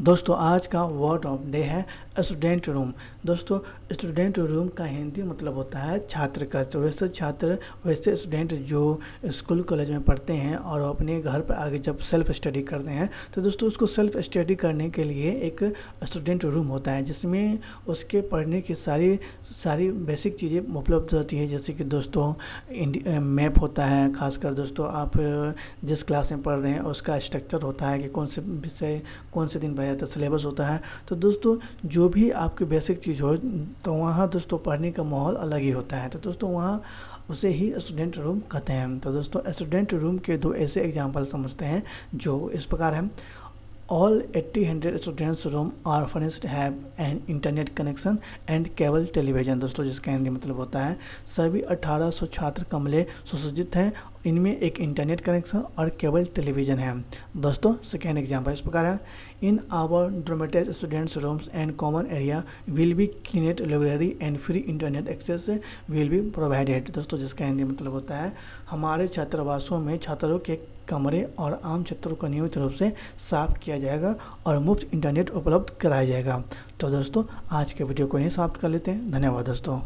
दोस्तों आज का वर्ड ऑफ डे है स्टूडेंट रूम दोस्तों स्टूडेंट रूम का हिंदी मतलब होता है छात्र का तो वैसे छात्र वैसे स्टूडेंट जो स्कूल कॉलेज में पढ़ते हैं और अपने घर पर आगे जब सेल्फ स्टडी करते हैं तो दोस्तों उसको सेल्फ स्टडी करने के लिए एक स्टूडेंट रूम होता है जिसमें उसके पढ़ने की सारी सारी बेसिक चीज़ें उपलब्ध होती है जैसे कि दोस्तों मैप होता है खासकर दोस्तों आप जिस क्लास में पढ़ रहे हैं उसका स्ट्रक्चर होता है कि कौन से विषय कौन से दिन पढ़ाया जाता है सिलेबस तो होता है तो दोस्तों जो भी आपकी बेसिक चीज़ हो तो वहाँ दोस्तों पढ़ने का माहौल अलग ही होता है तो दोस्तों वहाँ उसे ही स्टूडेंट रूम कहते हैं तो दोस्तों स्टूडेंट रूम के दो ऐसे एग्जाम्पल समझते हैं जो इस प्रकार हैं all eighty hundred students room are furnished have an internet connection and cable television दोस्तों जिसका हिंदी मतलब होता है सभी सौ छात्र कमले सुसज्जित हैं इनमें एक इंटरनेट कनेक्शन और केबल टेलीविज़न है दोस्तों सेकेंड एग्जाम्पल इस प्रकार है in our dormitories students rooms and common area will be cleaned library and free internet access will be provided दोस्तों जिसका हिंदी मतलब होता है हमारे छात्रावासों में छात्रों के कमरे और आम छात्रों को नियमित रूप से साफ किया जाएगा और मुफ्त इंटरनेट उपलब्ध कराया जाएगा तो दोस्तों आज के वीडियो को यहीं समाप्त कर लेते हैं धन्यवाद दोस्तों